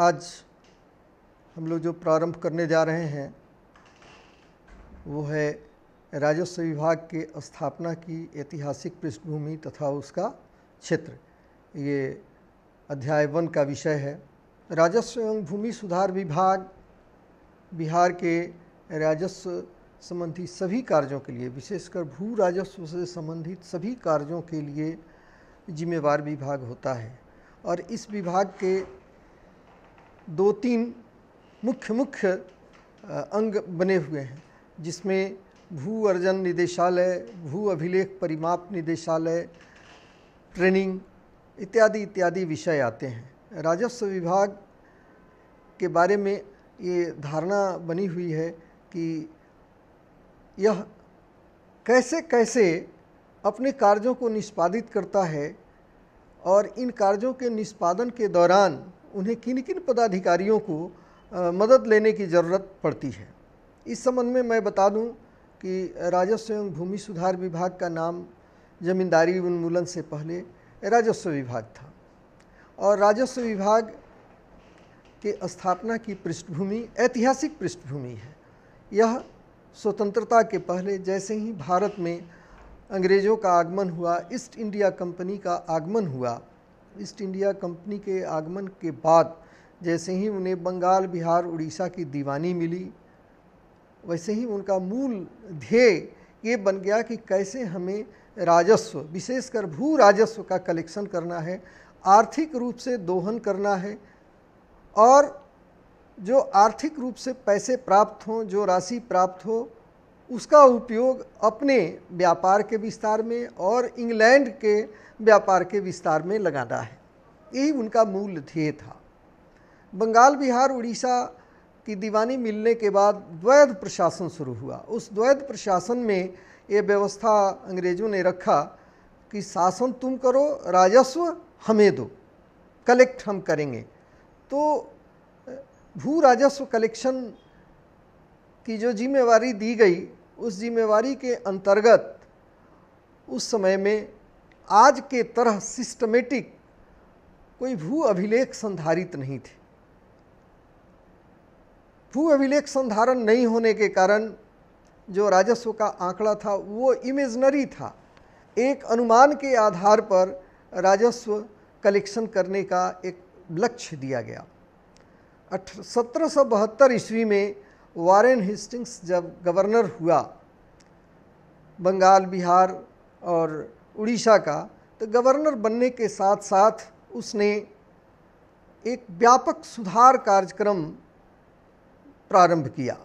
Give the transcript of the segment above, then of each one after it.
आज हम लोग जो प्रारंभ करने जा रहे हैं वो है राजस्व विभाग के स्थापना की ऐतिहासिक पृष्ठभूमि तथा उसका क्षेत्र ये अध्याय वन का विषय है राजस्व एवं भूमि सुधार विभाग बिहार के राजस्व संबंधी सभी कार्यों के लिए विशेषकर भू राजस्व से संबंधित सभी कार्यों के लिए जिम्मेवार विभाग होता है और इस विभाग के दो तीन मुख्य मुख्य अंग बने हुए हैं जिसमें भू अर्जन निदेशालय भू अभिलेख परिमाप निदेशालय ट्रेनिंग इत्यादि इत्यादि विषय आते हैं राजस्व विभाग के बारे में ये धारणा बनी हुई है कि यह कैसे कैसे अपने कार्यों को निष्पादित करता है और इन कार्यों के निष्पादन के दौरान उन्हें किन किन पदाधिकारियों को मदद लेने की ज़रूरत पड़ती है इस संबंध में मैं बता दूं कि राजस्व एवं भूमि सुधार विभाग का नाम जमींदारी उन्मूलन से पहले राजस्व विभाग था और राजस्व विभाग के स्थापना की पृष्ठभूमि ऐतिहासिक पृष्ठभूमि है यह स्वतंत्रता के पहले जैसे ही भारत में अंग्रेज़ों का आगमन हुआ ईस्ट इंडिया कंपनी का आगमन हुआ ईस्ट इंडिया कंपनी के आगमन के बाद जैसे ही उन्हें बंगाल बिहार उड़ीसा की दीवानी मिली वैसे ही उनका मूल ध्येय ये बन गया कि कैसे हमें राजस्व विशेषकर भू राजस्व का कलेक्शन करना है आर्थिक रूप से दोहन करना है और जो आर्थिक रूप से पैसे प्राप्त हों जो राशि प्राप्त हो उसका उपयोग अपने व्यापार के विस्तार में और इंग्लैंड के व्यापार के विस्तार में लगाना है यही उनका मूल ध्येय था बंगाल बिहार उड़ीसा की दीवानी मिलने के बाद द्वैध प्रशासन शुरू हुआ उस द्वैध प्रशासन में ये व्यवस्था अंग्रेजों ने रखा कि शासन तुम करो राजस्व हमें दो कलेक्ट हम करेंगे तो भू राजस्व कलेक्शन की जो जिम्मेवारी दी गई उस जिम्मेवारी के अंतर्गत उस समय में आज के तरह सिस्टमेटिक कोई भू अभिलेख संधारित नहीं थे भू अभिलेख संधारण नहीं होने के कारण जो राजस्व का आंकड़ा था वो इमेजनरी था एक अनुमान के आधार पर राजस्व कलेक्शन करने का एक लक्ष्य दिया गया सत्रह सौ बहत्तर ईस्वी में वारेन हिस्टिंग्स जब गवर्नर हुआ बंगाल बिहार और उड़ीसा का तो गवर्नर बनने के साथ साथ उसने एक व्यापक सुधार कार्यक्रम प्रारंभ किया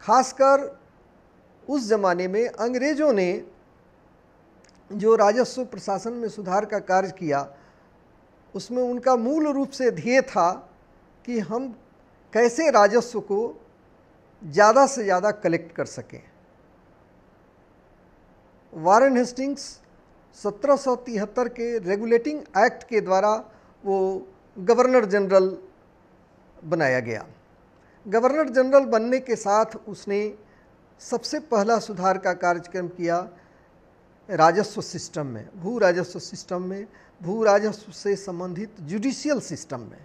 खासकर उस ज़माने में अंग्रेज़ों ने जो राजस्व प्रशासन में सुधार का कार्य किया उसमें उनका मूल रूप से ध्येय था कि हम कैसे राजस्व को ज़्यादा से ज़्यादा कलेक्ट कर सकें वारन हेस्टिंग्स सत्रह के रेगुलेटिंग एक्ट के द्वारा वो गवर्नर जनरल बनाया गया गवर्नर जनरल बनने के साथ उसने सबसे पहला सुधार का कार्यक्रम किया राजस्व सिस्टम में भू राजस्व सिस्टम में भू राजस्व से संबंधित जुडिशियल सिस्टम में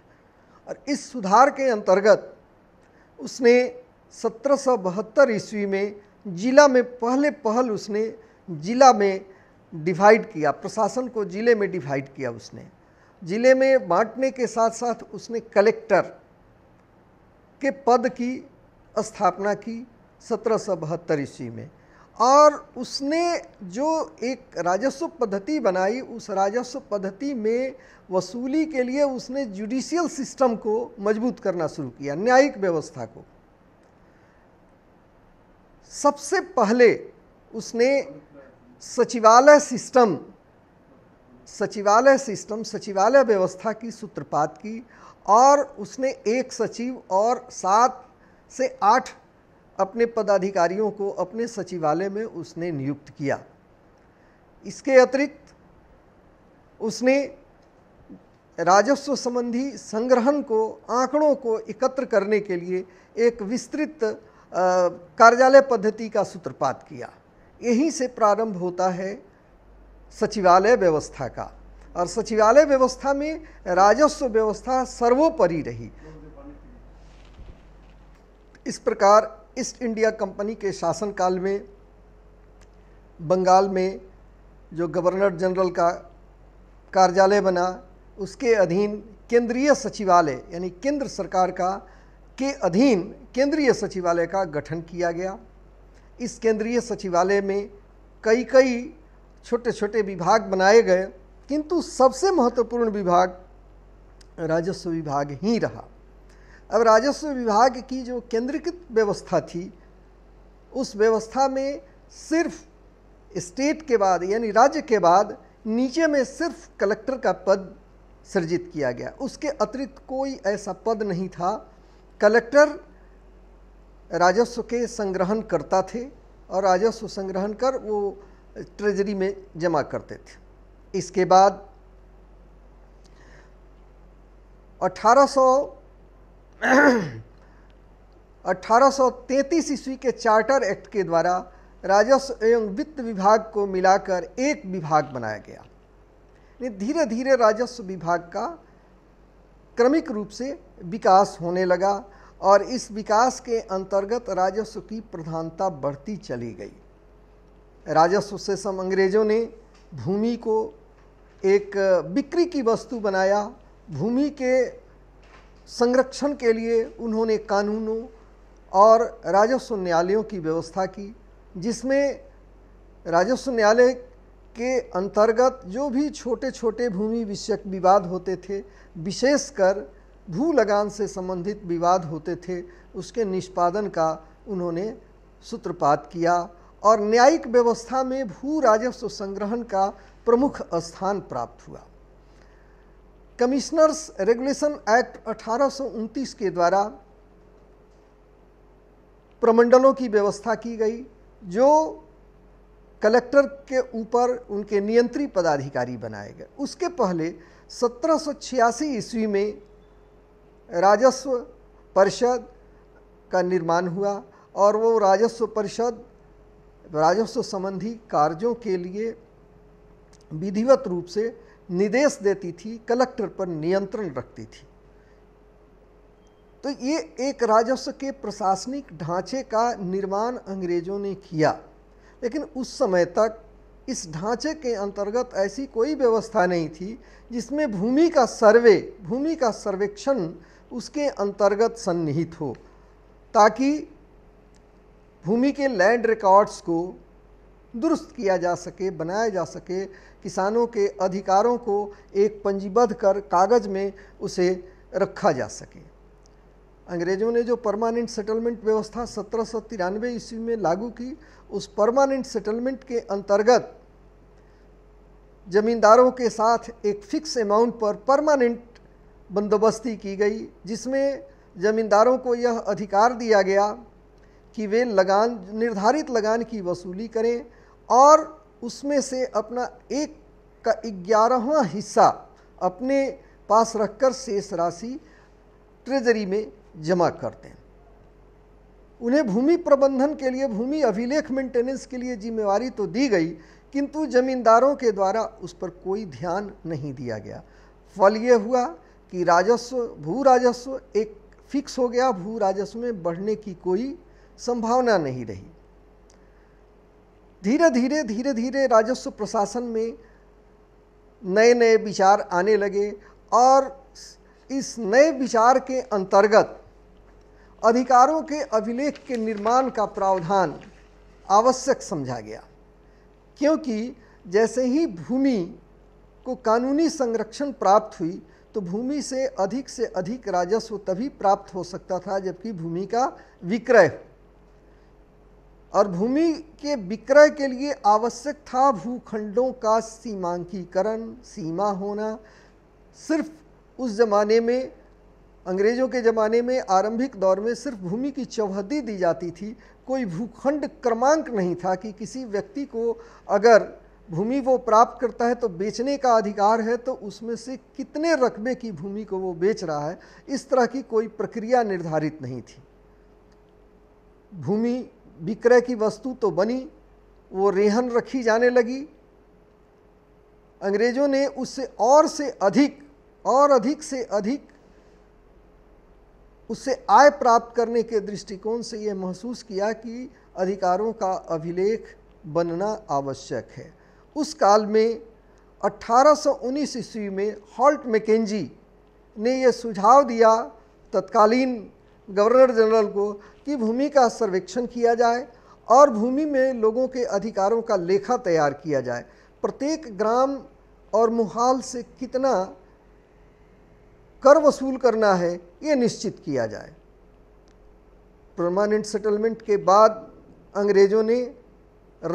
और इस सुधार के अंतर्गत उसने सत्रह ईस्वी में जिला में पहले पहल उसने जिला में डिवाइड किया प्रशासन को ज़िले में डिवाइड किया उसने ज़िले में बांटने के साथ साथ उसने कलेक्टर के पद की स्थापना की सत्रह सौ बहत्तर ईस्वी में और उसने जो एक राजस्व पद्धति बनाई उस राजस्व पद्धति में वसूली के लिए उसने जुडिशियल सिस्टम को मजबूत करना शुरू किया न्यायिक व्यवस्था को सबसे पहले उसने सचिवालय सिस्टम सचिवालय सिस्टम सचिवालय व्यवस्था की सूत्रपात की और उसने एक सचिव और सात से आठ अपने पदाधिकारियों को अपने सचिवालय में उसने नियुक्त किया इसके अतिरिक्त उसने राजस्व संबंधी संग्रहण को आंकड़ों को एकत्र करने के लिए एक विस्तृत कार्यालय पद्धति का सूत्रपात किया यहीं से प्रारंभ होता है सचिवालय व्यवस्था का और सचिवालय व्यवस्था में राजस्व व्यवस्था सर्वोपरि रही इस प्रकार ईस्ट इंडिया कंपनी के शासनकाल में बंगाल में जो गवर्नर जनरल का कार्यालय बना उसके अधीन केंद्रीय सचिवालय यानी केंद्र सरकार का के अधीन केंद्रीय सचिवालय का गठन किया गया इस केंद्रीय सचिवालय में कई कई छोटे छोटे विभाग बनाए गए किंतु सबसे महत्वपूर्ण विभाग राजस्व विभाग ही रहा अब राजस्व विभाग की जो केंद्रीकृत व्यवस्था थी उस व्यवस्था में सिर्फ स्टेट के बाद यानी राज्य के बाद नीचे में सिर्फ कलेक्टर का पद सृजित किया गया उसके अतिरिक्त कोई ऐसा पद नहीं था कलेक्टर राजस्व के संग्रहण करता थे और राजस्व संग्रहण कर वो ट्रेजरी में जमा करते थे इसके बाद 1800 1833 ईस्वी के चार्टर एक्ट के द्वारा राजस्व एवं वित्त विभाग को मिलाकर एक विभाग बनाया गया धीरे धीरे राजस्व विभाग का क्रमिक रूप से विकास होने लगा और इस विकास के अंतर्गत राजस्व की प्रधानता बढ़ती चली गई राजस्व से सम अंग्रेज़ों ने भूमि को एक बिक्री की वस्तु बनाया भूमि के संरक्षण के लिए उन्होंने कानूनों और राजस्व न्यायालयों की व्यवस्था की जिसमें राजस्व न्यायालय के अंतर्गत जो भी छोटे छोटे भूमि विषयक विवाद होते थे विशेषकर भू लगान से संबंधित विवाद होते थे उसके निष्पादन का उन्होंने सूत्रपात किया और न्यायिक व्यवस्था में भू राजस्व संग्रहण का प्रमुख स्थान प्राप्त हुआ कमिश्नर्स रेगुलेशन एक्ट अठारह के द्वारा प्रमंडलों की व्यवस्था की गई जो कलेक्टर के ऊपर उनके नियंत्री पदाधिकारी बनाए गए उसके पहले सत्रह ईस्वी में राजस्व परिषद का निर्माण हुआ और वो राजस्व परिषद राजस्व संबंधी कार्यों के लिए विधिवत रूप से निर्देश देती थी कलेक्टर पर नियंत्रण रखती थी तो ये एक राजस्व के प्रशासनिक ढांचे का निर्माण अंग्रेजों ने किया लेकिन उस समय तक इस ढांचे के अंतर्गत ऐसी कोई व्यवस्था नहीं थी जिसमें भूमि का सर्वे भूमि का सर्वेक्षण उसके अंतर्गत सन्निहित हो ताकि भूमि के लैंड रिकॉर्ड्स को दुरुस्त किया जा सके बनाया जा सके किसानों के अधिकारों को एक पंजीबद्ध कर कागज़ में उसे रखा जा सके अंग्रेज़ों ने जो परमानेंट सेटलमेंट व्यवस्था सत्रह सौ तिरानवे ईस्वी में लागू की उस परमानेंट सेटलमेंट के अंतर्गत ज़मींदारों के साथ एक फिक्स अमाउंट पर परमानेंट बंदोबस्ती की गई जिसमें ज़मींदारों को यह अधिकार दिया गया कि वे लगान निर्धारित लगान की वसूली करें और उसमें से अपना एक का ग्यारहवा हिस्सा अपने पास रखकर शेष राशि ट्रेजरी में जमा करते हैं उन्हें भूमि प्रबंधन के लिए भूमि अभिलेख मेंटेनेंस के लिए जिम्मेवारी तो दी गई किंतु जमींदारों के द्वारा उस पर कोई ध्यान नहीं दिया गया फल ये हुआ कि राजस्व भू राजस्व एक फिक्स हो गया भू राजस्व में बढ़ने की कोई संभावना नहीं रही धीरे धीरे धीरे धीरे राजस्व प्रशासन में नए नए विचार आने लगे और इस नए विचार के अंतर्गत अधिकारों के अभिलेख के निर्माण का प्रावधान आवश्यक समझा गया क्योंकि जैसे ही भूमि को कानूनी संरक्षण प्राप्त हुई तो भूमि से अधिक से अधिक राजस्व तभी प्राप्त हो सकता था जबकि भूमि का विक्रय और भूमि के विक्रय के लिए आवश्यक था भूखंडों का सीमांकीकरण सीमा होना सिर्फ उस ज़माने में अंग्रेज़ों के ज़माने में आरंभिक दौर में सिर्फ भूमि की चौहदी दी जाती थी कोई भूखंड क्रमांक नहीं था कि किसी व्यक्ति को अगर भूमि वो प्राप्त करता है तो बेचने का अधिकार है तो उसमें से कितने रकबे की भूमि को वो बेच रहा है इस तरह की कोई प्रक्रिया निर्धारित नहीं थी भूमि विक्रय की वस्तु तो बनी वो रेहन रखी जाने लगी अंग्रेजों ने उससे और से अधिक और अधिक से अधिक उससे आय प्राप्त करने के दृष्टिकोण से ये महसूस किया कि अधिकारों का अभिलेख बनना आवश्यक है उस काल में 1819 ईस्वी में हॉल्ट मैकेजी ने यह सुझाव दिया तत्कालीन गवर्नर जनरल को कि भूमि का सर्वेक्षण किया जाए और भूमि में लोगों के अधिकारों का लेखा तैयार किया जाए प्रत्येक ग्राम और मुहाल से कितना कर वसूल करना है ये निश्चित किया जाए परमानेंट सेटलमेंट के बाद अंग्रेज़ों ने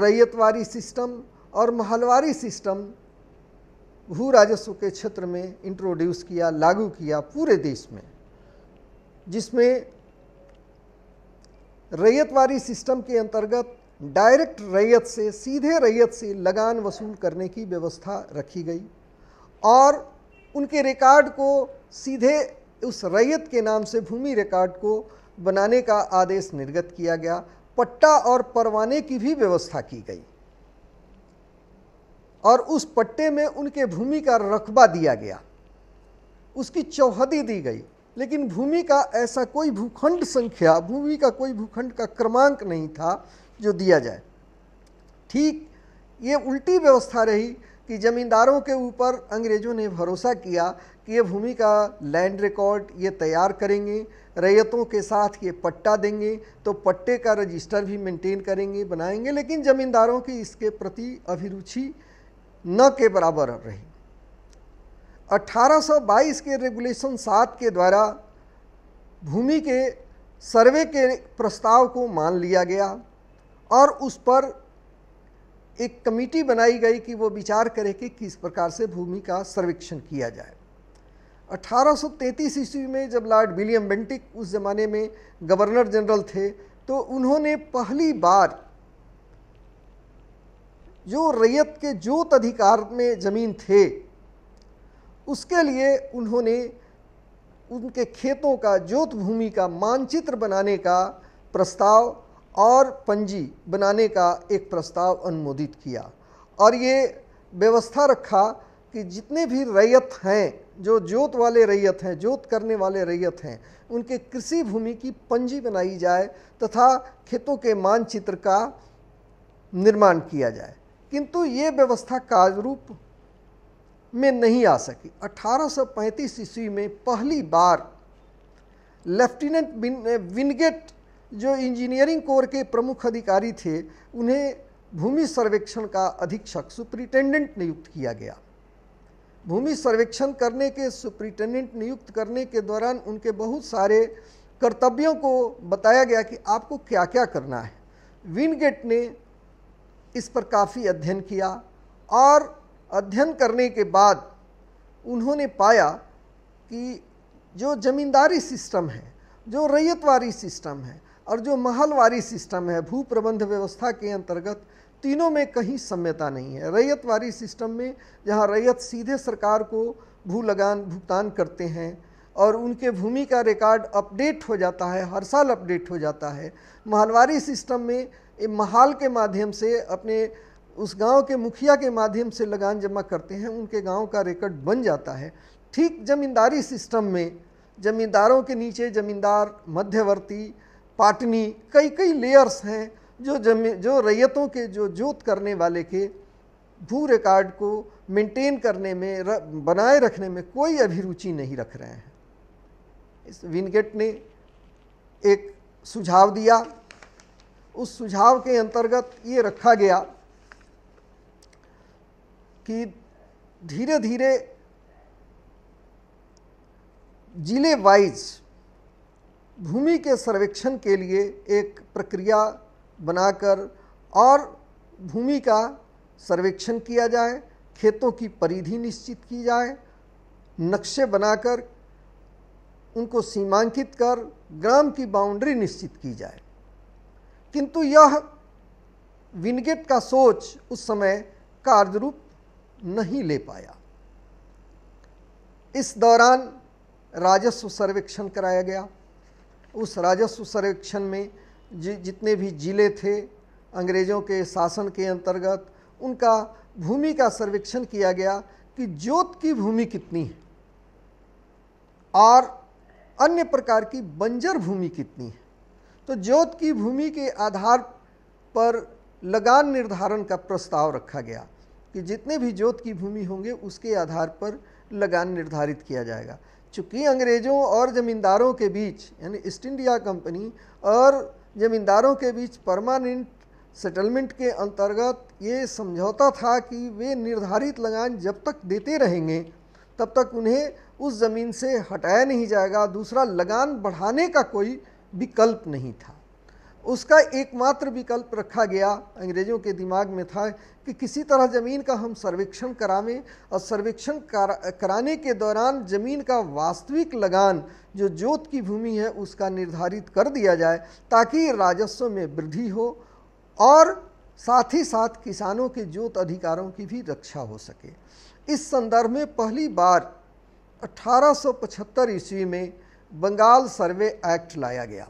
रैयतवारी सिस्टम और महलवारी सिस्टम भू राजस्व के क्षेत्र में इंट्रोड्यूस किया लागू किया पूरे देश में जिसमें रैयतवारी सिस्टम के अंतर्गत डायरेक्ट रैयत से सीधे रैयत से लगान वसूल करने की व्यवस्था रखी गई और उनके रिकॉर्ड को सीधे उस रैयत के नाम से भूमि रिकॉर्ड को बनाने का आदेश निर्गत किया गया पट्टा और परवाने की भी व्यवस्था की गई और उस पट्टे में उनके भूमि का रकबा दिया गया उसकी चौहदी दी गई लेकिन भूमि का ऐसा कोई भूखंड संख्या भूमि का कोई भूखंड का क्रमांक नहीं था जो दिया जाए ठीक ये उल्टी व्यवस्था रही कि ज़मींदारों के ऊपर अंग्रेज़ों ने भरोसा किया कि ये भूमि का लैंड रिकॉर्ड ये तैयार करेंगे रैयतों के साथ ये पट्टा देंगे तो पट्टे का रजिस्टर भी मेंटेन करेंगे बनाएंगे लेकिन ज़मींदारों की इसके प्रति अभिरुचि न के बराबर रही 1822 के रेगुलेशन सात के द्वारा भूमि के सर्वे के प्रस्ताव को मान लिया गया और उस पर एक कमेटी बनाई गई कि वो विचार करे कि किस प्रकार से भूमि का सर्वेक्षण किया जाए 1833 ईस्वी में जब लॉर्ड विलियम बेंटिक उस ज़माने में गवर्नर जनरल थे तो उन्होंने पहली बार जो रैयत के जोत अधिकार में ज़मीन थे उसके लिए उन्होंने उनके खेतों का जोत भूमि का मानचित्र बनाने का प्रस्ताव और पंजी बनाने का एक प्रस्ताव अनुमोदित किया और ये व्यवस्था रखा कि जितने भी रैयत हैं जो जोत वाले रैयत हैं जोत करने वाले रैयत हैं उनके कृषि भूमि की पंजी बनाई जाए तथा खेतों के मानचित्र का निर्माण किया जाए किंतु ये व्यवस्था कार्यरूप में नहीं आ सकी 1835 ईस्वी में पहली बार लेफ्टिनेंट विनगेट जो इंजीनियरिंग कोर के प्रमुख अधिकारी थे उन्हें भूमि सर्वेक्षण का अधीक्षक सुप्रिटेंडेंट नियुक्त किया गया भूमि सर्वेक्षण करने के सुप्रिटेंडेंट नियुक्त करने के दौरान उनके बहुत सारे कर्तव्यों को बताया गया कि आपको क्या क्या करना है विनगेट ने इस पर काफ़ी अध्ययन किया और अध्ययन करने के बाद उन्होंने पाया कि जो ज़मींदारी सिस्टम है जो रैयतवारी सिस्टम है और जो महलवारी सिस्टम है भू प्रबंध व्यवस्था के अंतर्गत तीनों में कहीं सम्यता नहीं है रैयतवारी सिस्टम में जहाँ रैयत सीधे सरकार को भू लगान भुगतान करते हैं और उनके भूमि का रिकॉर्ड अपडेट हो जाता है हर साल अपडेट हो जाता है महलवारी सिस्टम में महाल के माध्यम से अपने उस गांव के मुखिया के माध्यम से लगान जमा करते हैं उनके गांव का रिकॉर्ड बन जाता है ठीक जमींदारी सिस्टम में जमींदारों के नीचे जमींदार मध्यवर्ती पाटनी कई कई लेयर्स हैं जो जमी जो रैयतों के जो जोत करने वाले के भू रिकॉर्ड को मेंटेन करने में र, बनाए रखने में कोई अभिरुचि नहीं रख रहे हैं इस विनगेट ने एक सुझाव दिया उस सुझाव के अंतर्गत ये रखा गया कि धीरे धीरे जिले वाइज भूमि के सर्वेक्षण के लिए एक प्रक्रिया बनाकर और भूमि का सर्वेक्षण किया जाए खेतों की परिधि निश्चित की जाए नक्शे बनाकर उनको सीमांकित कर ग्राम की बाउंड्री निश्चित की जाए किंतु यह विनगेट का सोच उस समय कार्य रूप नहीं ले पाया इस दौरान राजस्व सर्वेक्षण कराया गया उस राजस्व सर्वेक्षण में जि, जितने भी जिले थे अंग्रेज़ों के शासन के अंतर्गत उनका भूमि का सर्वेक्षण किया गया कि जोत की भूमि कितनी है और अन्य प्रकार की बंजर भूमि कितनी है तो ज्योत की भूमि के आधार पर लगान निर्धारण का प्रस्ताव रखा गया कि जितने भी ज्योत की भूमि होंगे उसके आधार पर लगान निर्धारित किया जाएगा चूँकि अंग्रेज़ों और ज़मींदारों के बीच यानी ईस्ट इंडिया कंपनी और ज़मींदारों के बीच परमानेंट सेटलमेंट के अंतर्गत ये समझौता था कि वे निर्धारित लगान जब तक देते रहेंगे तब तक उन्हें उस ज़मीन से हटाया नहीं जाएगा दूसरा लगान बढ़ाने का कोई विकल्प नहीं था उसका एकमात्र विकल्प रखा गया अंग्रेजों के दिमाग में था कि किसी तरह ज़मीन का हम सर्वेक्षण करावें और सर्वेक्षण करा, कराने के दौरान ज़मीन का वास्तविक लगान जो जोत की भूमि है उसका निर्धारित कर दिया जाए ताकि राजस्व में वृद्धि हो और साथ ही साथ किसानों के जोत अधिकारों की भी रक्षा हो सके इस संदर्भ में पहली बार 1875 ईस्वी में बंगाल सर्वे एक्ट लाया गया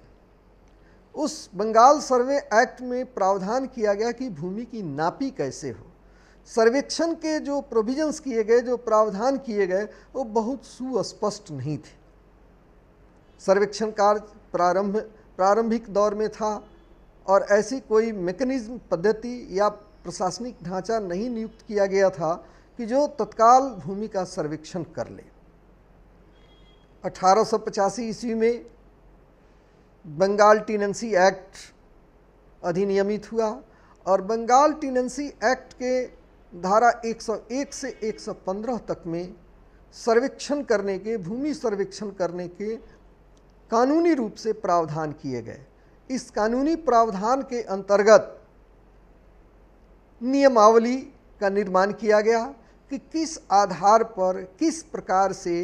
उस बंगाल सर्वे एक्ट में प्रावधान किया गया कि भूमि की नापी कैसे हो सर्वेक्षण के जो प्रोविजंस किए गए जो प्रावधान किए गए वो बहुत सुस्पष्ट नहीं थे सर्वेक्षण कार्य प्रारंभ प्रारंभिक दौर में था और ऐसी कोई मेकनिज़्म पद्धति या प्रशासनिक ढांचा नहीं नियुक्त किया गया था कि जो तत्काल भूमि का सर्वेक्षण कर ले अठारह ईस्वी में बंगाल टीनेंसी एक्ट अधिनियमित हुआ और बंगाल टीनेंसी एक्ट के धारा 101 से 115 तक में सर्वेक्षण करने के भूमि सर्वेक्षण करने के कानूनी रूप से प्रावधान किए गए इस कानूनी प्रावधान के अंतर्गत नियमावली का निर्माण किया गया कि किस आधार पर किस प्रकार से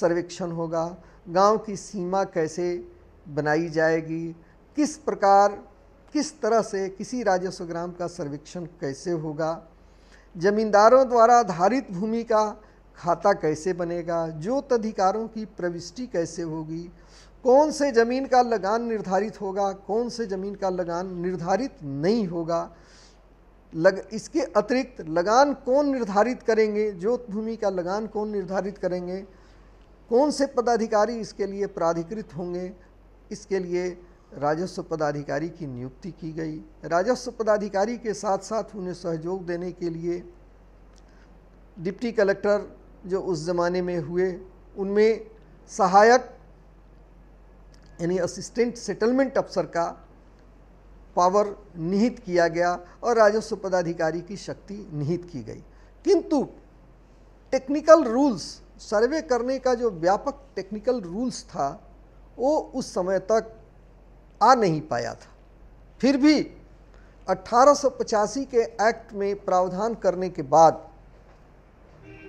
सर्वेक्षण होगा गांव की सीमा कैसे बनाई जाएगी किस प्रकार किस तरह से किसी राजस्व ग्राम का सर्वेक्षण कैसे होगा जमींदारों द्वारा आधारित भूमि का खाता कैसे बनेगा जोत अधिकारों की प्रविष्टि कैसे होगी कौन से ज़मीन का लगान निर्धारित होगा कौन से ज़मीन का लगान निर्धारित नहीं होगा लग इसके अतिरिक्त लगान कौन निर्धारित करेंगे जोत भूमि का लगान कौन निर्धारित करेंगे कौन से पदाधिकारी इसके लिए प्राधिकृत होंगे इसके लिए राजस्व पदाधिकारी की नियुक्ति की गई राजस्व पदाधिकारी के साथ साथ उन्हें सहयोग देने के लिए डिप्टी कलेक्टर जो उस ज़माने में हुए उनमें सहायक यानी असिस्टेंट सेटलमेंट अफसर का पावर निहित किया गया और राजस्व पदाधिकारी की शक्ति निहित की गई किंतु टेक्निकल रूल्स सर्वे करने का जो व्यापक टेक्निकल रूल्स था वो उस समय तक आ नहीं पाया था फिर भी अट्ठारह के एक्ट में प्रावधान करने के बाद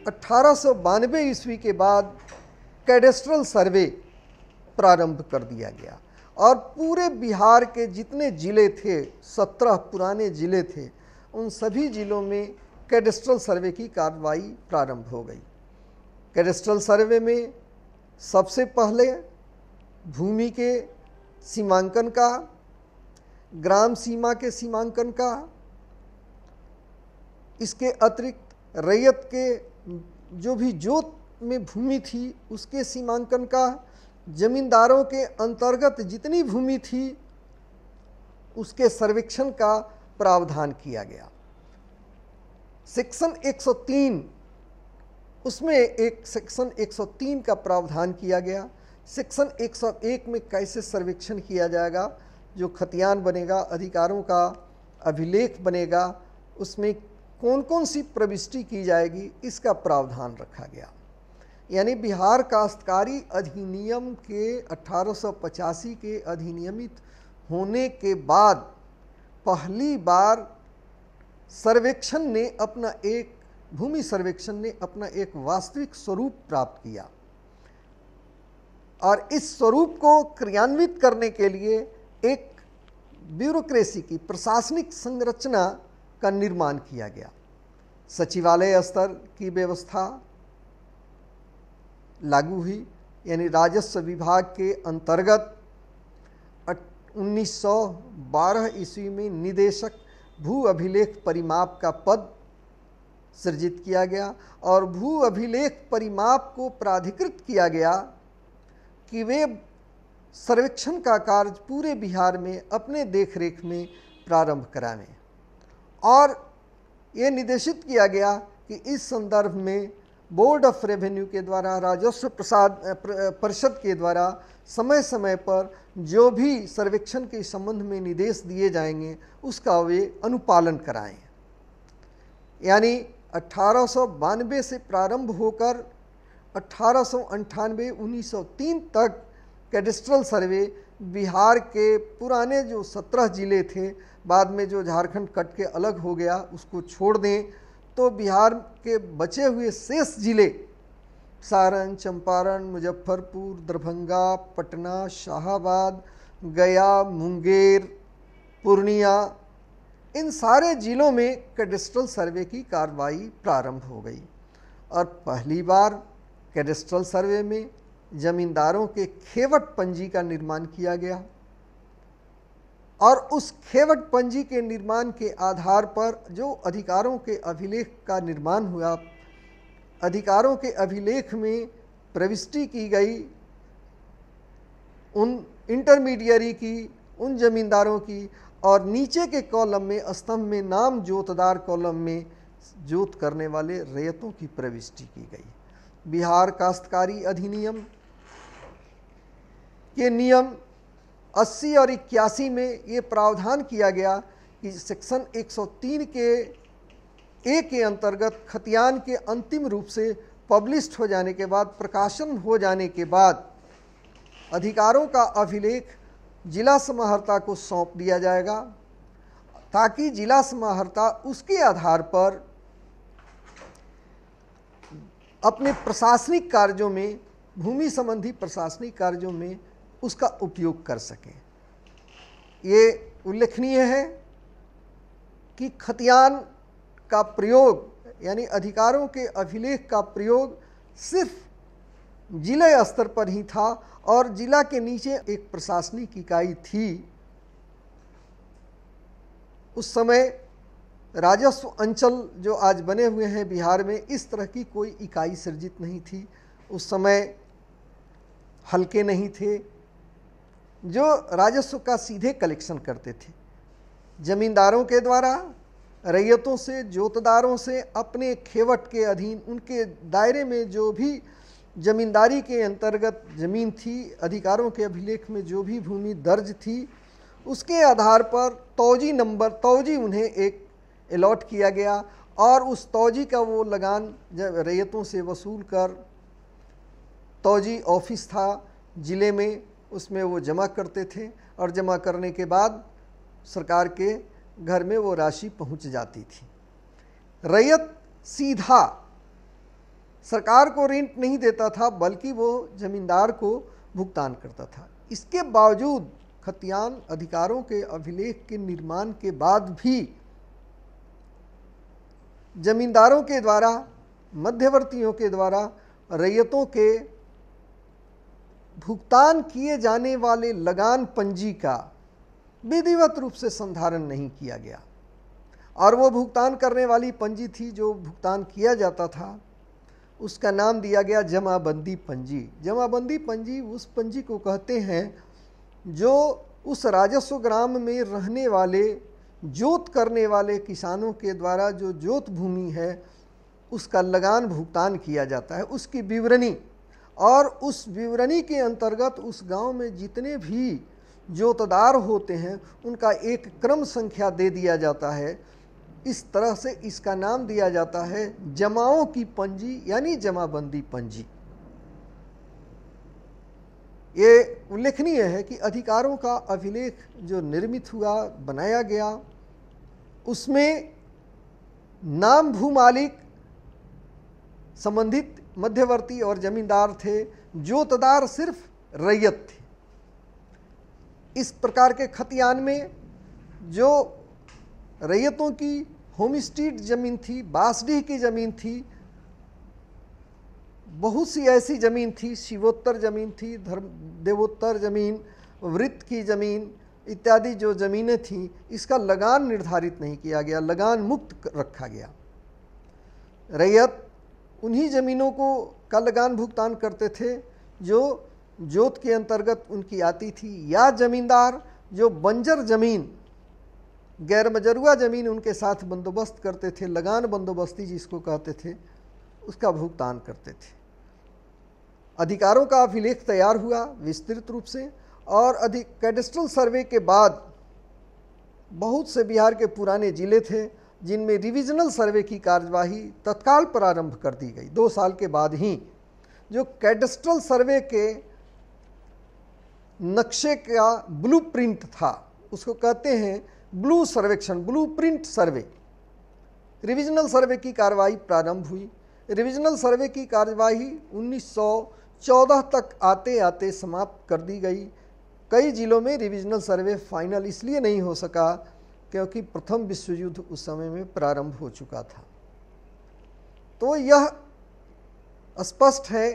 अट्ठारह ईस्वी के बाद कैडेस्ट्रल सर्वे प्रारंभ कर दिया गया और पूरे बिहार के जितने ज़िले थे सत्रह पुराने ज़िले थे उन सभी ज़िलों में कैडेस्ट्रल सर्वे की कार्रवाई प्रारंभ हो गई कैडेस्ट्रल सर्वे में सबसे पहले भूमि के सीमांकन का ग्राम सीमा के सीमांकन का इसके अतिरिक्त रैयत के जो भी जोत में भूमि थी उसके सीमांकन का जमींदारों के अंतर्गत जितनी भूमि थी उसके सर्वेक्षण का प्रावधान किया गया सेक्शन 103 उसमें एक सेक्शन 103 का प्रावधान किया गया सेक्शन 101 में कैसे सर्वेक्षण किया जाएगा जो खतियान बनेगा अधिकारों का अभिलेख बनेगा उसमें कौन कौन सी प्रविष्टि की जाएगी इसका प्रावधान रखा गया यानी बिहार काश्तकारी अधिनियम के 1885 के अधिनियमित होने के बाद पहली बार सर्वेक्षण ने अपना एक भूमि सर्वेक्षण ने अपना एक वास्तविक स्वरूप प्राप्त किया और इस स्वरूप को क्रियान्वित करने के लिए एक ब्यूरोक्रेसी की प्रशासनिक संरचना का निर्माण किया गया सचिवालय स्तर की व्यवस्था लागू हुई यानी राजस्व विभाग के अंतर्गत 1912 ईस्वी में निदेशक भू अभिलेख परिमाप का पद सृजित किया गया और भू अभिलेख परिमाप को प्राधिकृत किया गया कि वे सर्वेक्षण का कार्य पूरे बिहार में अपने देखरेख में प्रारंभ कराएं और ये निर्देशित किया गया कि इस संदर्भ में बोर्ड ऑफ रेवेन्यू के द्वारा राजस्व प्रसाद परिषद के द्वारा समय समय पर जो भी सर्वेक्षण के संबंध में निर्देश दिए जाएंगे उसका वे अनुपालन कराएं यानी अठारह से प्रारंभ होकर अठारह सौ तक कैडेस्ट्रल सर्वे बिहार के पुराने जो सत्रह ज़िले थे बाद में जो झारखंड कट के अलग हो गया उसको छोड़ दें तो बिहार के बचे हुए शेष ज़िले सारण चंपारण मुजफ्फरपुर दरभंगा पटना शाहबाद गया मुंगेर पूर्णिया इन सारे जिलों में कैडेस्ट्रल सर्वे की कार्रवाई प्रारंभ हो गई और पहली बार कैडेस्ट्रल सर्वे में जमींदारों के खेवट पंजी का निर्माण किया गया और उस खेवट पंजी के निर्माण के आधार पर जो अधिकारों के अभिलेख का निर्माण हुआ अधिकारों के अभिलेख में प्रविष्टि की गई उन इंटरमीडियरी की उन जमींदारों की और नीचे के कॉलम में स्तंभ में नाम जोतदार कॉलम में जोत करने वाले रेतों की प्रविष्टि की गई बिहार काश्तकारी अधिनियम के नियम 80 और इक्यासी में ये प्रावधान किया गया कि सेक्शन 103 के ए के अंतर्गत खतियान के अंतिम रूप से पब्लिश्ड हो जाने के बाद प्रकाशन हो जाने के बाद अधिकारों का अभिलेख जिला समाहर्ता को सौंप दिया जाएगा ताकि जिला समाहर्ता उसके आधार पर अपने प्रशासनिक कार्यों में भूमि संबंधी प्रशासनिक कार्यों में उसका उपयोग कर सकें ये उल्लेखनीय है कि खतियान का प्रयोग यानी अधिकारों के अभिलेख का प्रयोग सिर्फ जिले स्तर पर ही था और जिला के नीचे एक प्रशासनिक इकाई थी उस समय राजस्व अंचल जो आज बने हुए हैं बिहार में इस तरह की कोई इकाई सृजित नहीं थी उस समय हल्के नहीं थे जो राजस्व का सीधे कलेक्शन करते थे जमींदारों के द्वारा रैयतों से जोतदारों से अपने खेवट के अधीन उनके दायरे में जो भी जमींदारी के अंतर्गत ज़मीन थी अधिकारों के अभिलेख में जो भी भूमि दर्ज थी उसके आधार पर तोजी नंबर तोजी उन्हें एक अलॉट किया गया और उस तोजी का वो लगान जब रैयतों से वसूल कर तोजी ऑफिस था ज़िले में उसमें वो जमा करते थे और जमा करने के बाद सरकार के घर में वो राशि पहुंच जाती थी रैयत सीधा सरकार को रेंट नहीं देता था बल्कि वो ज़मींदार को भुगतान करता था इसके बावजूद खतियान अधिकारों के अभिलेख के निर्माण के बाद भी जमींदारों के द्वारा मध्यवर्तियों के द्वारा रैयतों के भुगतान किए जाने वाले लगान पंजी का विधिवत रूप से संधारण नहीं किया गया और वो भुगतान करने वाली पंजी थी जो भुगतान किया जाता था उसका नाम दिया गया जमाबंदी पंजी जमाबंदी पंजी उस पंजी को कहते हैं जो उस राजस्व ग्राम में रहने वाले जोत करने वाले किसानों के द्वारा जो जोत भूमि है उसका लगान भुगतान किया जाता है उसकी विवरणी और उस विवरणी के अंतर्गत उस गांव में जितने भी जोतदार होते हैं उनका एक क्रम संख्या दे दिया जाता है इस तरह से इसका नाम दिया जाता है जमाओं की पंजी यानी जमाबंदी पंजी ये उल्लेखनीय है कि अधिकारों का अभिलेख जो निर्मित हुआ बनाया गया उसमें नाम भू मालिक संबंधित मध्यवर्ती और जमींदार थे जो तदार सिर्फ रैयत थे इस प्रकार के खतियान में जो रैयतों की होम स्ट्रीट ज़मीन थी बासडीह की ज़मीन थी बहुत सी ऐसी ज़मीन थी शिवोत्तर ज़मीन थी धर्म देवोत्तर ज़मीन वृत्त की ज़मीन इत्यादि जो ज़मीनें थीं इसका लगान निर्धारित नहीं किया गया लगान मुक्त रखा गया रैयत उन्हीं ज़मीनों को का लगान भुगतान करते थे जो जोत के अंतर्गत उनकी आती थी या ज़मींदार जो बंजर ज़मीन गैर मजरुआ ज़मीन उनके साथ बंदोबस्त करते थे लगान बंदोबस्ती जिसको कहते थे उसका भुगतान करते थे अधिकारों का अभिलेख तैयार हुआ विस्तृत रूप से और अधिक कैडेस्ट्रल सर्वे के बाद बहुत से बिहार के पुराने ज़िले थे जिनमें रिविजनल सर्वे की कार्यवाही तत्काल प्रारंभ कर दी गई दो साल के बाद ही जो कैडेस्ट्रल सर्वे के नक्शे का ब्लूप्रिंट था उसको कहते हैं ब्लू सर्वेक्षण blueprint survey revisional survey की कार्रवाई प्रारंभ हुई रिविजनल सर्वे की कार्यवाही 1914 तक आते आते समाप्त कर दी गई कई जिलों में रिविजनल सर्वे फाइनल इसलिए नहीं हो सका क्योंकि प्रथम विश्व युद्ध उस समय में प्रारंभ हो चुका था तो यह स्पष्ट है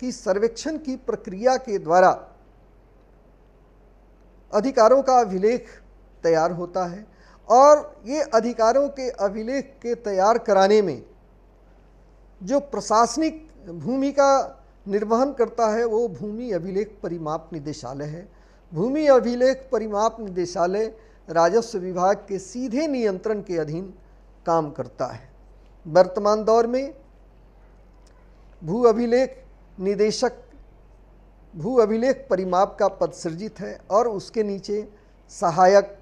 कि सर्वेक्षण की प्रक्रिया के द्वारा अधिकारों का अभिलेख तैयार होता है और ये अधिकारों के अभिलेख के तैयार कराने में जो प्रशासनिक भूमिका निर्वहन करता है वो भूमि अभिलेख परिमाप निदेशालय है भूमि अभिलेख परिमाप निदेशालय राजस्व विभाग के सीधे नियंत्रण के अधीन काम करता है वर्तमान दौर में भू अभिलेख निदेशक भू अभिलेख परिमाप का पद सृजित है और उसके नीचे सहायक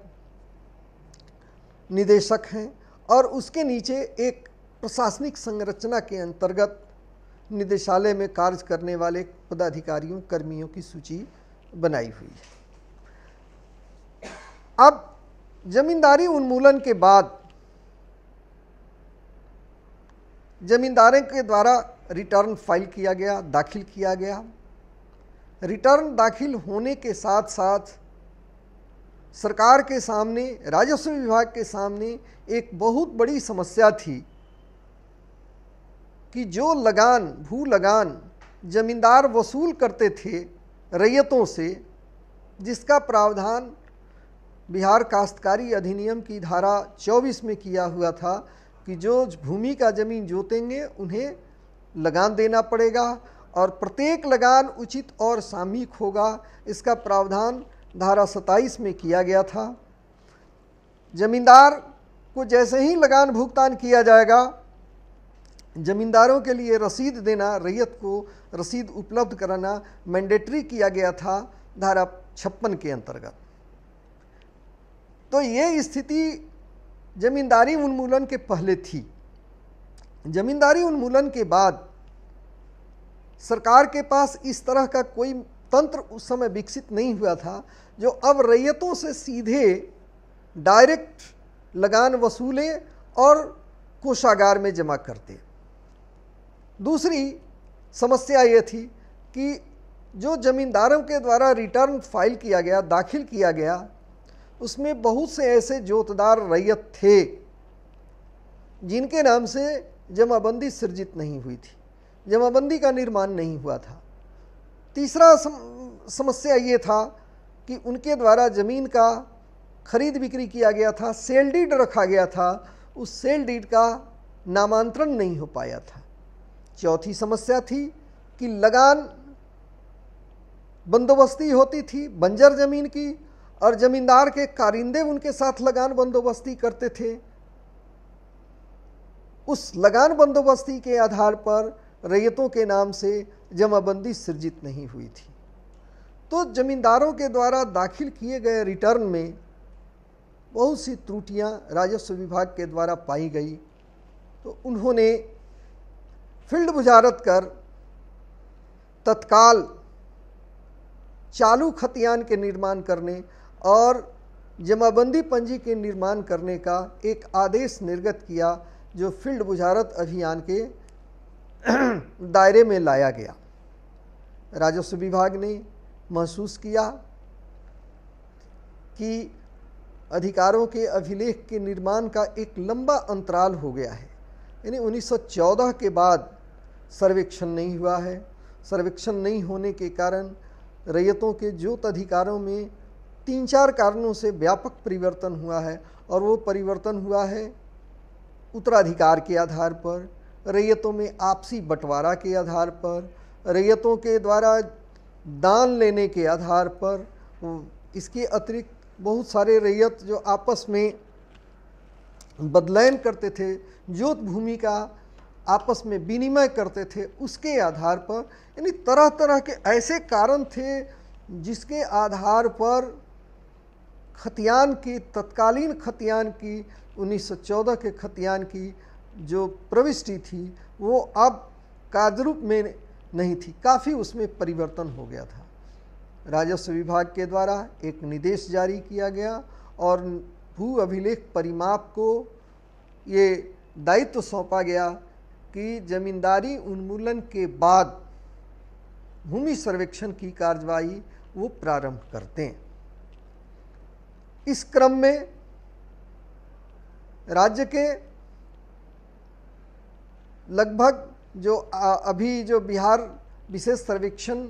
निदेशक हैं और उसके नीचे एक प्रशासनिक संरचना के अंतर्गत निदेशालय में कार्य करने वाले पदाधिकारियों कर्मियों की सूची बनाई हुई है अब जमींदारी उन्मूलन के बाद जमींदारों के द्वारा रिटर्न फाइल किया गया दाखिल किया गया रिटर्न दाखिल होने के साथ साथ सरकार के सामने राजस्व विभाग के सामने एक बहुत बड़ी समस्या थी कि जो लगान भू लगान जमींदार वसूल करते थे रैयतों से जिसका प्रावधान बिहार काश्तकारी अधिनियम की धारा 24 में किया हुआ था कि जो भूमि का जमीन जोतेंगे उन्हें लगान देना पड़ेगा और प्रत्येक लगान उचित और सामयिक होगा इसका प्रावधान धारा 27 में किया गया था जमींदार को जैसे ही लगान भुगतान किया जाएगा जमींदारों के लिए रसीद देना रैयत को रसीद उपलब्ध कराना मैंडेटरी किया गया था धारा छप्पन के अंतर्गत तो ये स्थिति जमींदारी उन्मूलन के पहले थी जमींदारी उन्मूलन के बाद सरकार के पास इस तरह का कोई तंत्र उस समय विकसित नहीं हुआ था जो अब रैयतों से सीधे डायरेक्ट लगान वसूले और कोषागार में जमा करते दूसरी समस्या ये थी कि जो ज़मींदारों के द्वारा रिटर्न फाइल किया गया दाखिल किया गया उसमें बहुत से ऐसे जोतदार रैयत थे जिनके नाम से जमाबंदी सृजित नहीं हुई थी जमाबंदी का निर्माण नहीं हुआ था तीसरा समस्या ये था कि उनके द्वारा ज़मीन का खरीद बिक्री किया गया था सेल डीड रखा गया था उस सेल डीड का नामांतरण नहीं हो पाया था चौथी समस्या थी कि लगान बंदोबस्ती होती थी बंजर ज़मीन की और ज़मींदार के कारिंदे उनके साथ लगान बंदोबस्ती करते थे उस लगान बंदोबस्ती के आधार पर रैयतों के नाम से जमाबंदी सृजित नहीं हुई थी तो जमींदारों के द्वारा दाखिल किए गए रिटर्न में बहुत सी त्रुटियां राजस्व विभाग के द्वारा पाई गई तो उन्होंने फील्ड बुझारत कर तत्काल चालू खतियान के निर्माण करने और जमाबंदी पंजी के निर्माण करने का एक आदेश निर्गत किया जो फील्ड बुझारत अभियान के दायरे में लाया गया राजस्व विभाग ने महसूस किया कि अधिकारों के अभिलेख के निर्माण का एक लंबा अंतराल हो गया है यानी 1914 के बाद सर्वेक्षण नहीं हुआ है सर्वेक्षण नहीं होने के कारण रैयतों के जोत अधिकारों में तीन चार कारणों से व्यापक परिवर्तन हुआ है और वो परिवर्तन हुआ है उत्तराधिकार के आधार पर रैयतों में आपसी बंटवारा के आधार पर रैयतों के द्वारा दान लेने के आधार पर इसके अतिरिक्त बहुत सारे रैयत जो आपस में बदलैन करते थे जोत भूमि का आपस में विनिमय करते थे उसके आधार पर यानी तरह तरह के ऐसे कारण थे जिसके आधार पर खतियान की तत्कालीन खतियान की 1914 के खतियान की जो प्रविष्टि थी वो अब कार्यरूप में नहीं थी काफ़ी उसमें परिवर्तन हो गया था राजस्व विभाग के द्वारा एक निर्देश जारी किया गया और भू अभिलेख परिमाप को ये दायित्व सौंपा गया कि जमींदारी उन्मूलन के बाद भूमि सर्वेक्षण की कार्यवाही वो प्रारंभ करते हैं इस क्रम में राज्य के लगभग जो अभी जो बिहार विशेष सर्वेक्षण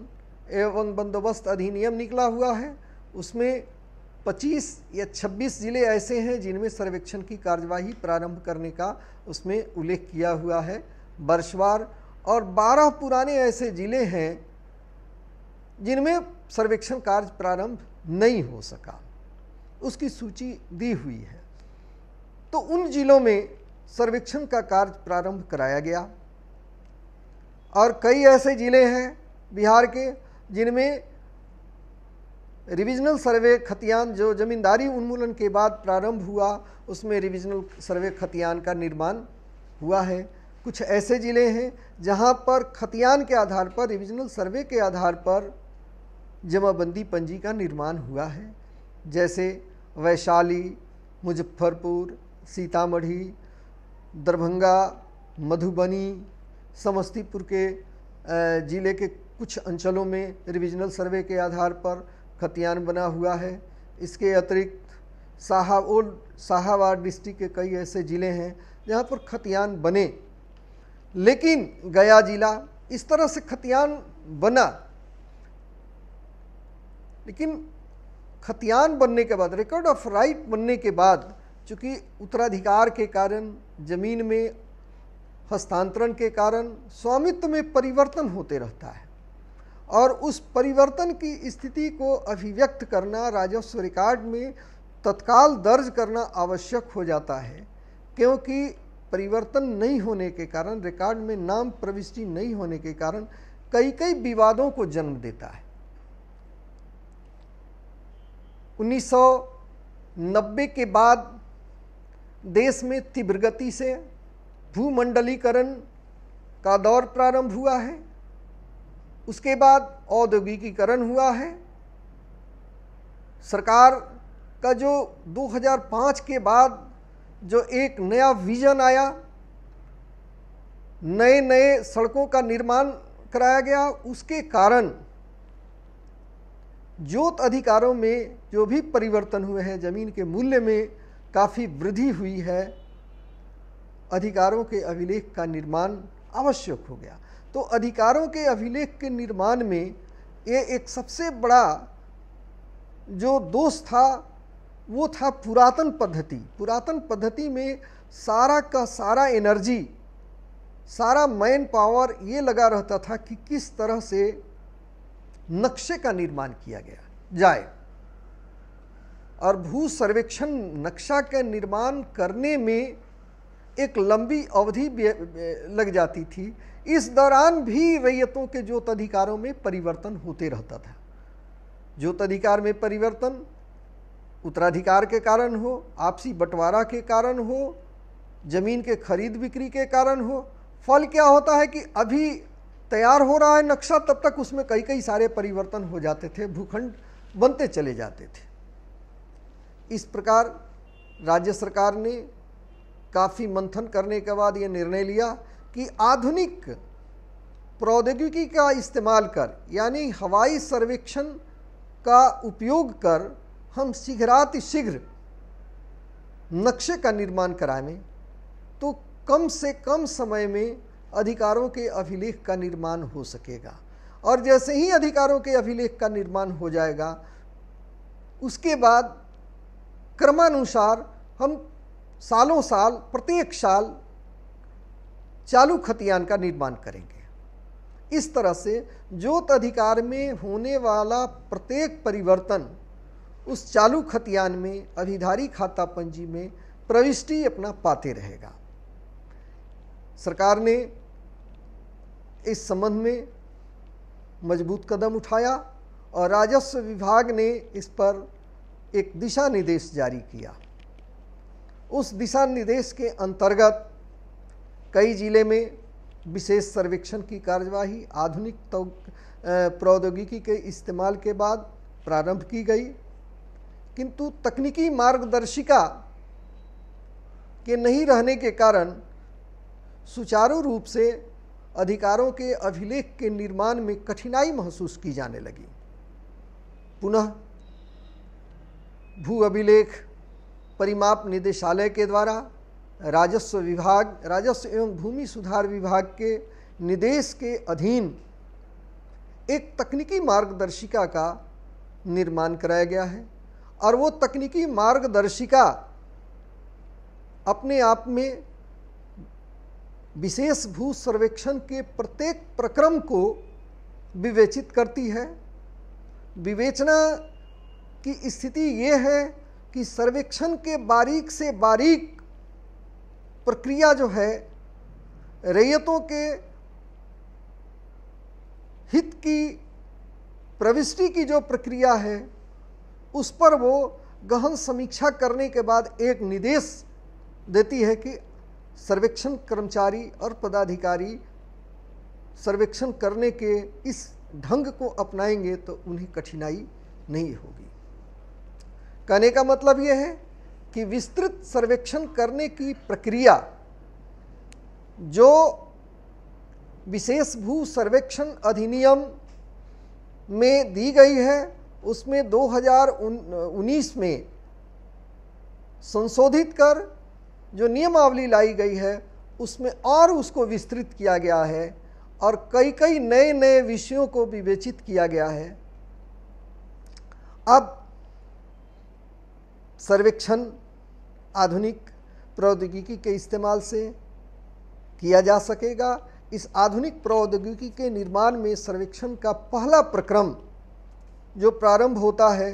एवं बंदोबस्त अधिनियम निकला हुआ है उसमें 25 या 26 ज़िले ऐसे हैं जिनमें सर्वेक्षण की कार्यवाही प्रारंभ करने का उसमें उल्लेख किया हुआ है वर्षवार और 12 पुराने ऐसे ज़िले हैं जिनमें सर्वेक्षण कार्य प्रारंभ नहीं हो सका उसकी सूची दी हुई है तो उन ज़िलों में सर्वेक्षण का कार्य प्रारंभ कराया गया और कई ऐसे ज़िले हैं बिहार के जिनमें रिविजनल सर्वे खतियान जो ज़मींदारी उन्मूलन के बाद प्रारंभ हुआ उसमें रिविजनल सर्वे खतियान का निर्माण हुआ है कुछ ऐसे ज़िले हैं जहां पर खतियान के आधार पर रिविजनल सर्वे के आधार पर जमाबंदी पंजी का निर्माण हुआ है जैसे वैशाली मुजफ्फरपुर सीतामढ़ी दरभंगा मधुबनी समस्तीपुर के ज़िले के कुछ अंचलों में रिविजनल सर्वे के आधार पर खतियान बना हुआ है इसके अतिरिक्त और साहावार डिस्ट्रिक्ट के कई ऐसे ज़िले हैं जहाँ पर खतियान बने लेकिन गया ज़िला इस तरह से खतियान बना लेकिन खतियान बनने के बाद रिकॉर्ड ऑफ राइट बनने के बाद चूँकि उत्तराधिकार के कारण जमीन में हस्तांतरण के कारण स्वामित्व में परिवर्तन होते रहता है और उस परिवर्तन की स्थिति को अभिव्यक्त करना राजस्व रिकॉर्ड में तत्काल दर्ज करना आवश्यक हो जाता है क्योंकि परिवर्तन नहीं होने के कारण रिकॉर्ड में नाम प्रविष्टि नहीं होने के कारण कई कई विवादों को जन्म देता है 1990 के बाद देश में तीव्र गति से भूमंडलीकरण का दौर प्रारंभ हुआ है उसके बाद औद्योगिकीकरण हुआ है सरकार का जो 2005 के बाद जो एक नया विज़न आया नए नए सड़कों का निर्माण कराया गया उसके कारण जोत अधिकारों में जो भी परिवर्तन हुए हैं ज़मीन के मूल्य में काफ़ी वृद्धि हुई है अधिकारों के अभिलेख का निर्माण आवश्यक हो गया तो अधिकारों के अभिलेख के निर्माण में ये एक सबसे बड़ा जो दोष था वो था पुरातन पद्धति पुरातन पद्धति में सारा का सारा एनर्जी सारा मैन पावर ये लगा रहता था कि किस तरह से नक्शे का निर्माण किया गया जाए और भू सर्वेक्षण नक्शा का निर्माण करने में एक लंबी अवधि लग जाती थी इस दौरान भी रैयतों के जोत अधिकारों में परिवर्तन होते रहता था जोत अधिकार में परिवर्तन उत्तराधिकार के कारण हो आपसी बंटवारा के कारण हो जमीन के खरीद बिक्री के कारण हो फल क्या होता है कि अभी तैयार हो रहा है नक्शा तब तक उसमें कई कई सारे परिवर्तन हो जाते थे भूखंड बनते चले जाते थे इस प्रकार राज्य सरकार ने काफ़ी मंथन करने के बाद ये निर्णय लिया कि आधुनिक प्रौद्योगिकी का इस्तेमाल कर यानी हवाई सर्वेक्षण का उपयोग कर हम शीघ्रातिशीघ्र नक्शे का निर्माण कराएं तो कम से कम समय में अधिकारों के अभिलेख का निर्माण हो सकेगा और जैसे ही अधिकारों के अभिलेख का निर्माण हो जाएगा उसके बाद क्रमानुसार हम सालों साल प्रत्येक साल चालू खतियान का निर्माण करेंगे इस तरह से जोत अधिकार में होने वाला प्रत्येक परिवर्तन उस चालू खतियान में अभिधारी खाता पंजी में प्रविष्टि अपना पाते रहेगा सरकार ने इस संबंध में मजबूत कदम उठाया और राजस्व विभाग ने इस पर एक दिशा निर्देश जारी किया उस दिशा निर्देश के अंतर्गत कई जिले में विशेष सर्वेक्षण की कार्यवाही आधुनिक तो, प्रौद्योगिकी के इस्तेमाल के बाद प्रारंभ की गई किंतु तकनीकी मार्गदर्शिका के नहीं रहने के कारण सुचारू रूप से अधिकारों के अभिलेख के निर्माण में कठिनाई महसूस की जाने लगी पुनः भू अभिलेख परिमाप निदेशालय के द्वारा राजस्व विभाग राजस्व एवं भूमि सुधार विभाग के निदेश के अधीन एक तकनीकी मार्गदर्शिका का निर्माण कराया गया है और वो तकनीकी मार्गदर्शिका अपने आप में विशेष भू सर्वेक्षण के प्रत्येक प्रक्रम को विवेचित करती है विवेचना कि स्थिति ये है कि सर्वेक्षण के बारीक से बारीक प्रक्रिया जो है रैयतों के हित की प्रविष्टि की जो प्रक्रिया है उस पर वो गहन समीक्षा करने के बाद एक निर्देश देती है कि सर्वेक्षण कर्मचारी और पदाधिकारी सर्वेक्षण करने के इस ढंग को अपनाएंगे तो उन्हें कठिनाई नहीं होगी कहने का मतलब यह है कि विस्तृत सर्वेक्षण करने की प्रक्रिया जो विशेष भू सर्वेक्षण अधिनियम में दी गई है उसमें 2019 में संशोधित कर जो नियमावली लाई गई है उसमें और उसको विस्तृत किया गया है और कई कई नए नए विषयों को विवेचित किया गया है अब सर्वेक्षण आधुनिक प्रौद्योगिकी के इस्तेमाल से किया जा सकेगा इस आधुनिक प्रौद्योगिकी के निर्माण में सर्वेक्षण का पहला प्रक्रम जो प्रारंभ होता है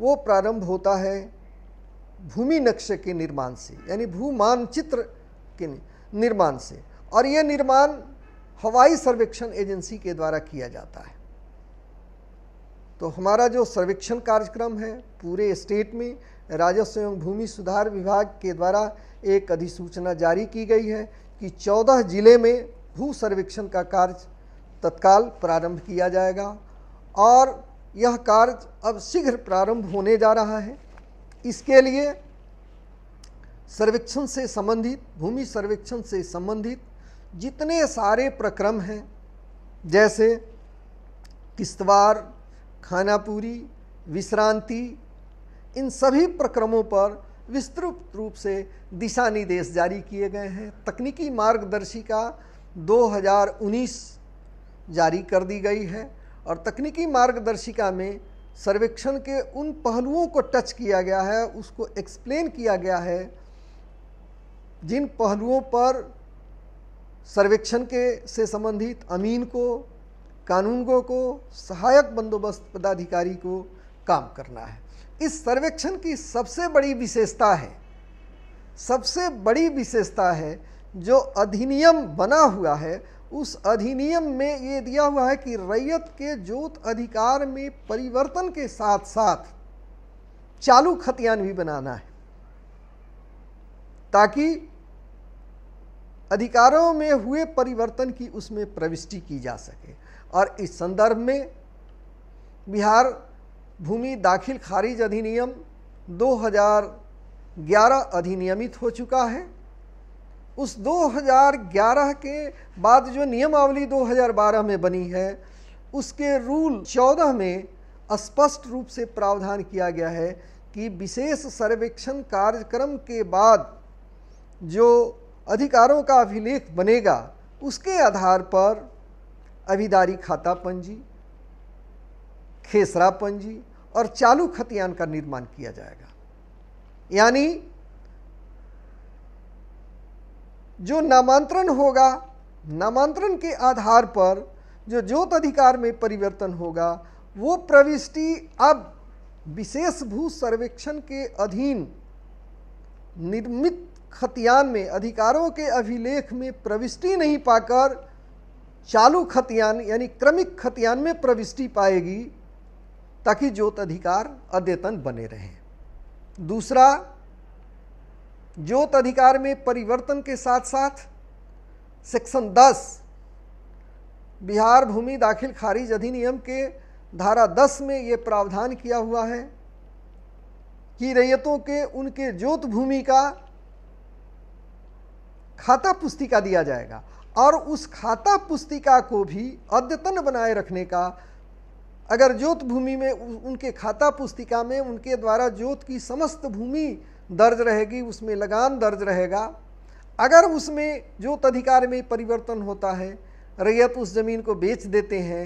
वो प्रारंभ होता है भूमि नक्शे के निर्माण से यानी भू मानचित्र के निर्माण से और यह निर्माण हवाई सर्वेक्षण एजेंसी के द्वारा किया जाता है तो हमारा जो सर्वेक्षण कार्यक्रम है पूरे स्टेट में राजस्व एवं भूमि सुधार विभाग के द्वारा एक अधिसूचना जारी की गई है कि 14 जिले में भू सर्वेक्षण का कार्य तत्काल प्रारंभ किया जाएगा और यह कार्य अब शीघ्र प्रारंभ होने जा रहा है इसके लिए सर्वेक्षण से संबंधित भूमि सर्वेक्षण से संबंधित जितने सारे प्रक्रम हैं जैसे किस्तवार खानापूरी विश्रांति इन सभी प्रक्रमों पर विस्तृत रूप से दिशा निर्देश जारी किए गए हैं तकनीकी मार्गदर्शिका 2019 जारी कर दी गई है और तकनीकी मार्गदर्शिका में सर्वेक्षण के उन पहलुओं को टच किया गया है उसको एक्सप्लेन किया गया है जिन पहलुओं पर सर्वेक्षण के से संबंधित अमीन को कानूनगो को सहायक बंदोबस्त पदाधिकारी को काम करना है इस सर्वेक्षण की सबसे बड़ी विशेषता है सबसे बड़ी विशेषता है जो अधिनियम बना हुआ है उस अधिनियम में ये दिया हुआ है कि रैयत के जोत अधिकार में परिवर्तन के साथ साथ चालू खतियान भी बनाना है ताकि अधिकारों में हुए परिवर्तन की उसमें प्रविष्टि की जा सके और इस संदर्भ में बिहार भूमि दाखिल खारिज अधिनियम 2011 अधिनियमित हो चुका है उस 2011 के बाद जो नियमावली 2012 में बनी है उसके रूल 14 में स्पष्ट रूप से प्रावधान किया गया है कि विशेष सर्वेक्षण कार्यक्रम के बाद जो अधिकारों का अभिलेख बनेगा उसके आधार पर अभिदारी खाता पंजी खेसरा पंजी और चालू खतियान का निर्माण किया जाएगा यानी जो नामांतरण होगा नामांतरण के आधार पर जो जोत अधिकार में परिवर्तन होगा वो प्रविष्टि अब विशेष भू सर्वेक्षण के अधीन निर्मित खतियान में अधिकारों के अभिलेख में प्रविष्टि नहीं पाकर चालू खतियान यानी क्रमिक खतियान में प्रविष्टि पाएगी ताकि ज्योत अधिकार अद्यतन बने रहें दूसरा ज्योत अधिकार में परिवर्तन के साथ साथ सेक्शन 10 बिहार भूमि दाखिल खारिज अधिनियम के धारा 10 में ये प्रावधान किया हुआ है कि रैयतों के उनके ज्योत भूमि का खाता पुस्तिका दिया जाएगा और उस खाता पुस्तिका को भी अद्यतन बनाए रखने का अगर ज्योत भूमि में उनके खाता पुस्तिका में उनके द्वारा ज्योत की समस्त भूमि दर्ज रहेगी उसमें लगान दर्ज रहेगा अगर उसमें ज्योत अधिकार में परिवर्तन होता है रैयत उस ज़मीन को बेच देते हैं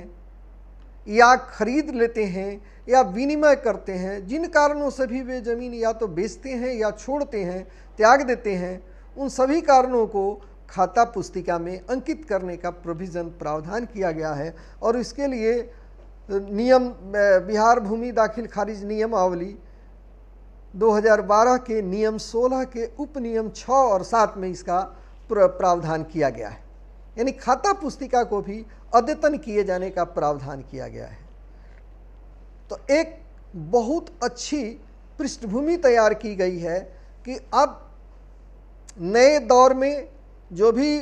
या खरीद लेते हैं या विनिमय करते हैं जिन कारणों से भी वे ज़मीन या तो बेचते हैं या छोड़ते हैं त्याग देते हैं उन सभी कारणों को खाता पुस्तिका में अंकित करने का प्रोविज़न प्रावधान किया गया है और इसके लिए नियम बिहार भूमि दाखिल खारिज नियमावली 2012 के नियम 16 के उप नियम 6 और 7 में इसका प्रावधान किया गया है यानी खाता पुस्तिका को भी अद्यतन किए जाने का प्रावधान किया गया है तो एक बहुत अच्छी पृष्ठभूमि तैयार की गई है कि अब नए दौर में जो भी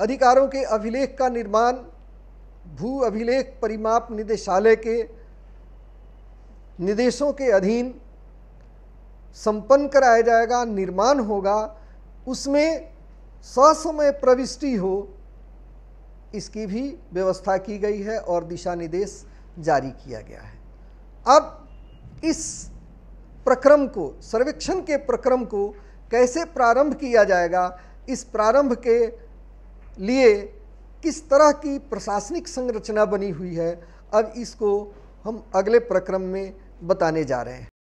अधिकारों के अभिलेख का निर्माण भू अभिलेख परिमाप निदेशालय के निर्देशों के अधीन संपन्न कराया जाएगा निर्माण होगा उसमें ससमय प्रविष्टि हो इसकी भी व्यवस्था की गई है और दिशा निर्देश जारी किया गया है अब इस प्रक्रम को सर्वेक्षण के प्रक्रम को कैसे प्रारंभ किया जाएगा इस प्रारंभ के लिए किस तरह की प्रशासनिक संरचना बनी हुई है अब इसको हम अगले प्रक्रम में बताने जा रहे हैं